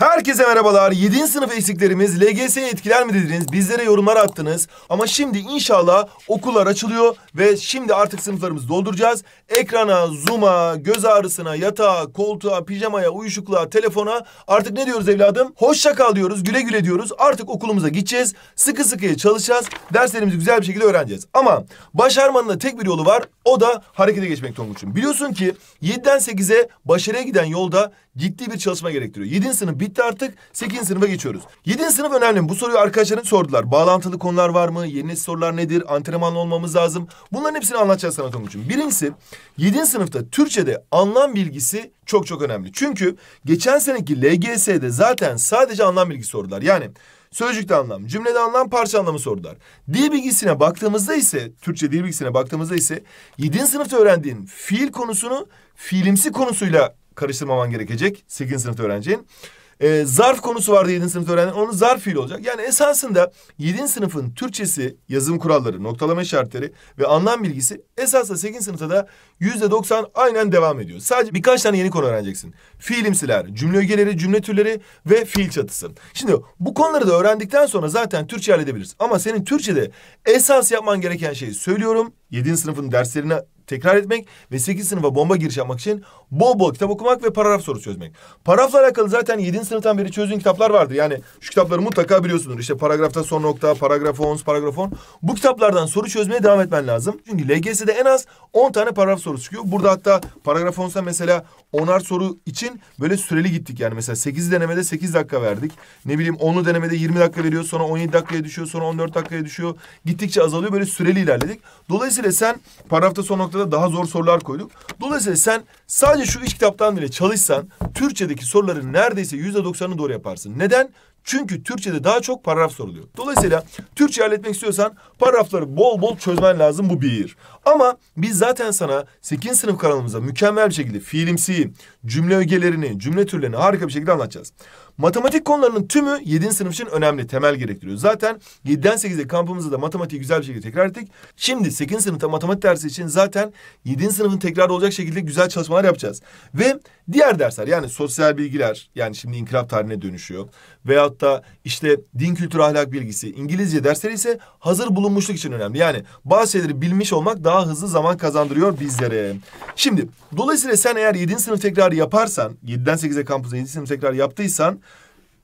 Herkese merhabalar. 7. sınıf eksiklerimiz LGS'ye etkiler mi dediniz? Bizlere yorumlar attınız. Ama şimdi inşallah okullar açılıyor ve şimdi artık sınıflarımızı dolduracağız. Ekrana, zoom'a, göz ağrısına, yatağa, koltuğa, pijamaya, uyuşukluğa, telefona artık ne diyoruz evladım? Hoşça kal diyoruz, güle güle diyoruz. Artık okulumuza gideceğiz. Sıkı sıkıya çalışacağız. Derslerimizi güzel bir şekilde öğreneceğiz. Ama başarmanın da tek bir yolu var. O da harekete geçmek Tonguç'um. Biliyorsun ki 7'den 8'e başarıya giden yolda ciddi bir çalışma gerektiriyor. 7. sınıf bir bitti artık. Sekizinci sınıfa geçiyoruz. Yedinci sınıf önemli. Bu soruyu arkadaşların sordular. Bağlantılı konular var mı? Yeni sorular nedir? Antrenmanlı olmamız lazım. Bunların hepsini anlatacağız sana Tonguç'um. Birincisi yedinci sınıfta Türkçe'de anlam bilgisi çok çok önemli. Çünkü geçen seneki LGS'de zaten sadece anlam bilgisi sordular. Yani sözcükte anlam, cümlede anlam, parça anlamı sordular. Dil bilgisine baktığımızda ise, Türkçe dil bilgisine baktığımızda ise... ...yedinci sınıfta öğrendiğin fiil konusunu fiilimsi konusuyla karıştırmaman gerekecek. Sekizinci sınıfta öğreneceğin. E, zarf konusu vardı 7. sınıfta öğrenen. Onun zarf fiili olacak. Yani esasında 7. sınıfın Türkçesi, yazım kuralları, noktalama şartları ve anlam bilgisi esasında 8. sınıfta da yüzde doksan aynen devam ediyor. Sadece birkaç tane yeni konu öğreneceksin. Fiilimsiler, cümle ögeleri, cümle türleri ve fiil çatısı. Şimdi bu konuları da öğrendikten sonra zaten Türkçe halledebiliriz. Ama senin Türkçe'de esas yapman gereken şeyi söylüyorum. 7. sınıfın derslerine tekrar etmek ve 8 sınıfa bomba giriş yapmak için bol bol kitap okumak ve paragraf sorusu çözmek. Paragrafla alakalı zaten 7. sınıftan beri çözdüğün kitaplar vardır. Yani şu kitapları mutlaka biliyorsunuz. İşte paragrafta son nokta, paragraf 10, paragraf 10. Bu kitaplardan soru çözmeye devam etmen lazım. Çünkü LGS'de en az 10 tane paragraf sorusu çıkıyor. Burada hatta paragraf 10'sa mesela 10'ar soru için böyle süreli gittik. Yani mesela 8 denemede 8 dakika verdik. Ne bileyim 10'lu denemede 20 dakika veriyor. Sonra 17 dakikaya düşüyor. Sonra 14 dakikaya düşüyor. Gittikçe azalıyor. Böyle süreli ilerledik. Dolayısıyla sen paragrafta son nokta noktada daha zor sorular koyduk. Dolayısıyla sen sadece şu üç kitaptan bile çalışsan Türkçedeki soruların neredeyse yüzde doksanını doğru yaparsın. Neden? Çünkü Türkçe'de daha çok paragraf soruluyor. Dolayısıyla Türkçe halletmek istiyorsan paragrafları bol bol çözmen lazım bu bir. Ama biz zaten sana 8. sınıf kanalımıza mükemmel bir şekilde fiilimsi, cümle ögelerini, cümle türlerini harika bir şekilde anlatacağız. Matematik konularının tümü 7. sınıf için önemli, temel gerektiriyor. Zaten 7'den 8'e kampımızda da matematiği güzel bir şekilde tekrar ettik. Şimdi 8. sınıfta matematik dersi için zaten 7. sınıfın tekrar olacak şekilde güzel çalışmalar yapacağız. Ve diğer dersler yani sosyal bilgiler yani şimdi inkılap tarihine dönüşüyor. Veyahut da işte din kültürü ahlak bilgisi, İngilizce dersleri ise hazır bulunmuşluk için önemli. Yani bazı şeyleri bilmiş olmak daha hızlı zaman kazandırıyor bizlere. Şimdi dolayısıyla sen eğer 7. sınıf tekrarı yaparsan, 7'den 8'e kampımızda 7. sınıf tekrar yaptıysan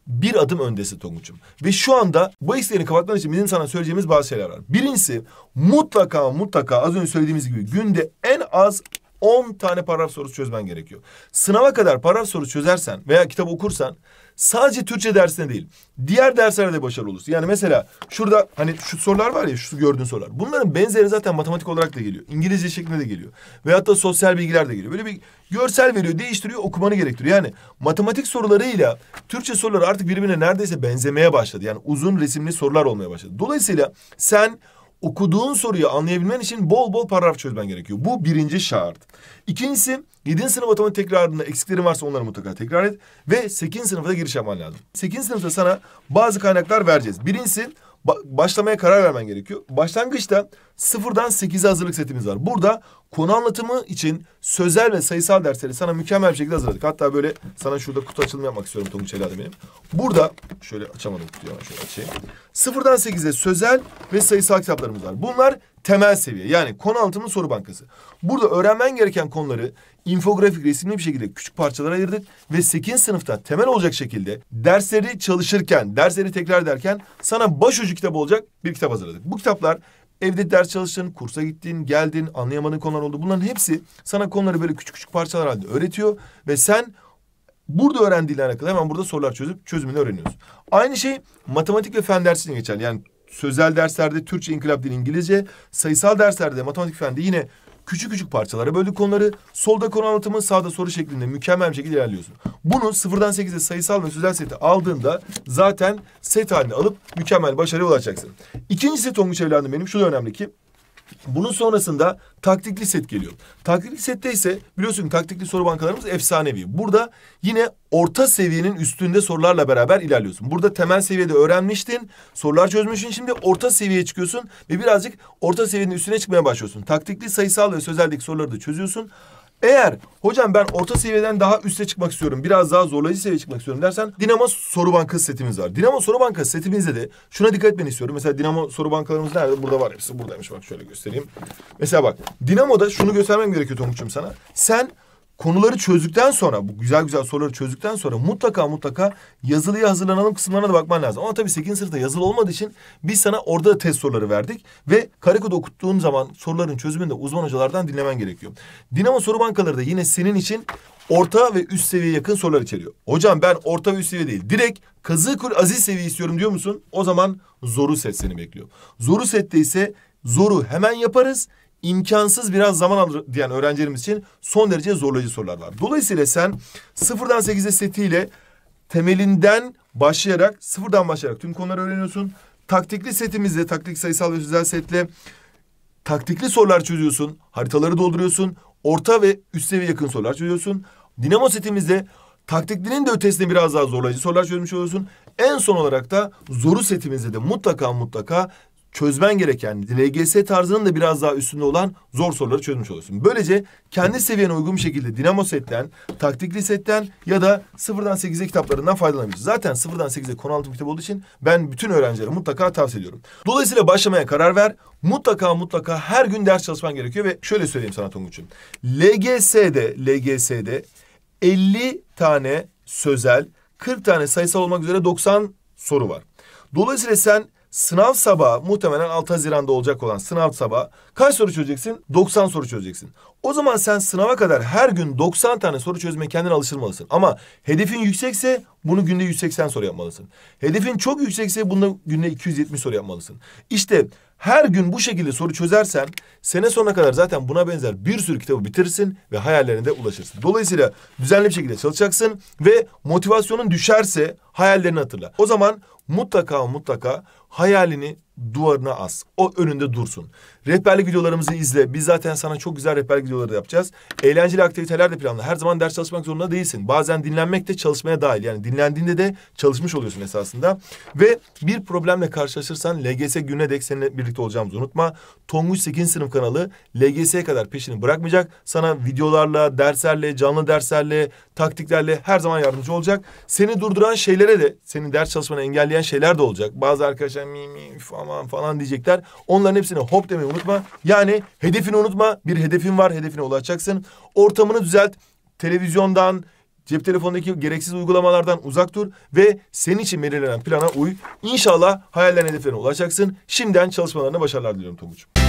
bir adım öndesi Tonguç'um. Ve şu anda bu eksiklerini kapatman için bizim sana söyleyeceğimiz bazı şeyler var. Birincisi mutlaka mutlaka az önce söylediğimiz gibi günde en az 10 tane paragraf sorusu çözmen gerekiyor. Sınava kadar paragraf sorusu çözersen veya kitap okursan Sadece Türkçe dersine değil. Diğer derslerde de başarılı olursun. Yani mesela şurada hani şu sorular var ya şu gördüğün sorular. Bunların benzeri zaten matematik olarak da geliyor. İngilizce şeklinde de geliyor. Veyahut da sosyal bilgiler de geliyor. Böyle bir görsel veriyor, değiştiriyor, okumanı gerektiriyor. Yani matematik sorularıyla Türkçe soruları artık birbirine neredeyse benzemeye başladı. Yani uzun resimli sorular olmaya başladı. Dolayısıyla sen okuduğun soruyu anlayabilmen için bol bol paragraf çözmen gerekiyor. Bu birinci şart. İkincisi 7. sınıf matematik tekrarında eksiklerin varsa onları mutlaka tekrar et. Ve 8. sınıfta giriş yapman lazım. 8. sınıfta sana bazı kaynaklar vereceğiz. Birincisi başlamaya karar vermen gerekiyor. Başlangıçta Sıfırdan sekize hazırlık setimiz var. Burada konu anlatımı için sözel ve sayısal dersleri sana mükemmel bir şekilde hazırladık. Hatta böyle sana şurada kutu açılımı yapmak istiyorum Tonguç Helal benim. Burada şöyle açamadım kutuyu ama şöyle açayım. Sıfırdan sekize sözel ve sayısal kitaplarımız var. Bunlar temel seviye yani konu anlatımı soru bankası. Burada öğrenmen gereken konuları infografik resimli bir şekilde küçük parçalara ayırdık ve 8. sınıfta temel olacak şekilde dersleri çalışırken, dersleri tekrar ederken sana başucu kitap olacak bir kitap hazırladık. Bu kitaplar Evde ders çalıştın, kursa gittin, geldin, anlayamadığın konular oldu. Bunların hepsi sana konuları böyle küçük küçük parçalar halinde öğretiyor. Ve sen burada öğrendiğinle alakalı hemen burada sorular çözüp çözümünü öğreniyorsun. Aynı şey matematik ve fen dersine geçerli. Yani sözel derslerde Türkçe, inkılap dili, İngilizce. Sayısal derslerde matematik, fen yine Küçük küçük parçalara böldük konuları. Solda konu anlatımı, sağda soru şeklinde mükemmel bir şekilde ilerliyorsun. Bunu sıfırdan sekize sayısal ve sözel seti aldığında zaten set halini alıp mükemmel başarıya ulaşacaksın. İkinci set Tonguç evladım benim. Şu da önemli ki bunun sonrasında taktikli set geliyor. Taktikli sette ise biliyorsun taktikli soru bankalarımız efsanevi. Burada yine orta seviyenin üstünde sorularla beraber ilerliyorsun. Burada temel seviyede öğrenmiştin, sorular çözmüşsün. Şimdi orta seviyeye çıkıyorsun ve birazcık orta seviyenin üstüne çıkmaya başlıyorsun. Taktikli sayısal ve sözeldeki soruları da çözüyorsun. Eğer hocam ben orta seviyeden daha üste çıkmak istiyorum. Biraz daha zorlayıcı seviyeye çıkmak istiyorum dersen Dinamo soru bankası setimiz var. Dinamo soru bankası setimizde de şuna dikkat etmeni istiyorum. Mesela Dinamo soru bankalarımız nerede? Burada var hepsi. Buradaymış bak şöyle göstereyim. Mesela bak Dinamo'da şunu göstermem gerekiyor Tomuk'cum sana. Sen konuları çözdükten sonra bu güzel güzel soruları çözdükten sonra mutlaka mutlaka yazılıya hazırlanalım kısımlarına da bakman lazım. Ama tabii 8. sınıfta yazılı olmadığı için biz sana orada da test soruları verdik ve karikoda okuttuğun zaman soruların çözümünü de uzman hocalardan dinlemen gerekiyor. Dinamo soru bankaları da yine senin için orta ve üst seviyeye yakın sorular içeriyor. Hocam ben orta ve üst seviye değil direkt kazığı aziz seviye istiyorum diyor musun? O zaman zoru set seni bekliyor. Zoru sette ise zoru hemen yaparız imkansız biraz zaman alır diyen öğrencilerimiz için son derece zorlayıcı sorular var. Dolayısıyla sen sıfırdan sekize setiyle temelinden başlayarak sıfırdan başlayarak tüm konuları öğreniyorsun. Taktikli setimizle taktik sayısal ve sözel setle taktikli sorular çözüyorsun. Haritaları dolduruyorsun. Orta ve üst seviye yakın sorular çözüyorsun. Dinamo setimizde taktiklinin de ötesinde biraz daha zorlayıcı sorular çözmüş oluyorsun. En son olarak da zoru setimizde de mutlaka mutlaka çözmen gereken, LGS tarzının da biraz daha üstünde olan zor soruları çözmüş oluyorsun. Böylece kendi seviyene uygun şekilde dinamo setten, taktikli setten ya da sıfırdan sekize kitaplarından faydalanabilirsin. Zaten sıfırdan sekize konu altı kitap olduğu için ben bütün öğrencilere mutlaka tavsiye ediyorum. Dolayısıyla başlamaya karar ver. Mutlaka mutlaka her gün ders çalışman gerekiyor ve şöyle söyleyeyim sana Tonguç'un LGS'de, LGS'de 50 tane sözel, 40 tane sayısal olmak üzere 90 soru var. Dolayısıyla sen sınav sabahı muhtemelen 6 Haziran'da olacak olan sınav sabahı kaç soru çözeceksin? 90 soru çözeceksin. O zaman sen sınava kadar her gün 90 tane soru çözmeye kendin alıştırmalısın. Ama hedefin yüksekse bunu günde 180 soru yapmalısın. Hedefin çok yüksekse bunu günde 270 soru yapmalısın. İşte her gün bu şekilde soru çözersen sene sonuna kadar zaten buna benzer bir sürü kitabı bitirsin ve hayallerine de ulaşırsın. Dolayısıyla düzenli bir şekilde çalışacaksın ve motivasyonun düşerse hayallerini hatırla. O zaman mutlaka mutlaka hayalini duvarına as. O önünde dursun. Rehberlik videolarımızı izle. Biz zaten sana çok güzel rehberlik videoları da yapacağız. Eğlenceli aktiviteler de planla. Her zaman ders çalışmak zorunda değilsin. Bazen dinlenmek de çalışmaya dahil. Yani dinlendiğinde de çalışmış oluyorsun esasında. Ve bir problemle karşılaşırsan LGS gününe dek seninle birlikte olacağımızı unutma. Tonguç 8. sınıf kanalı LGS'ye kadar peşini bırakmayacak. Sana videolarla, derslerle, canlı derslerle, taktiklerle her zaman yardımcı olacak. Seni durduran şeylere de, seni ders çalışmanı engelleyen şeyler de olacak. Bazı arkadaşlar mi mi falan falan diyecekler. Onların hepsini hop demeyi unutma. Yani hedefini unutma. Bir hedefin var, hedefine ulaşacaksın. Ortamını düzelt. Televizyondan, cep telefonundaki gereksiz uygulamalardan uzak dur ve senin için belirlenen plana uy. İnşallah hayallerine hedeflerine ulaşacaksın. Şimdiden çalışmalarına başarılar diliyorum Tonguç'um.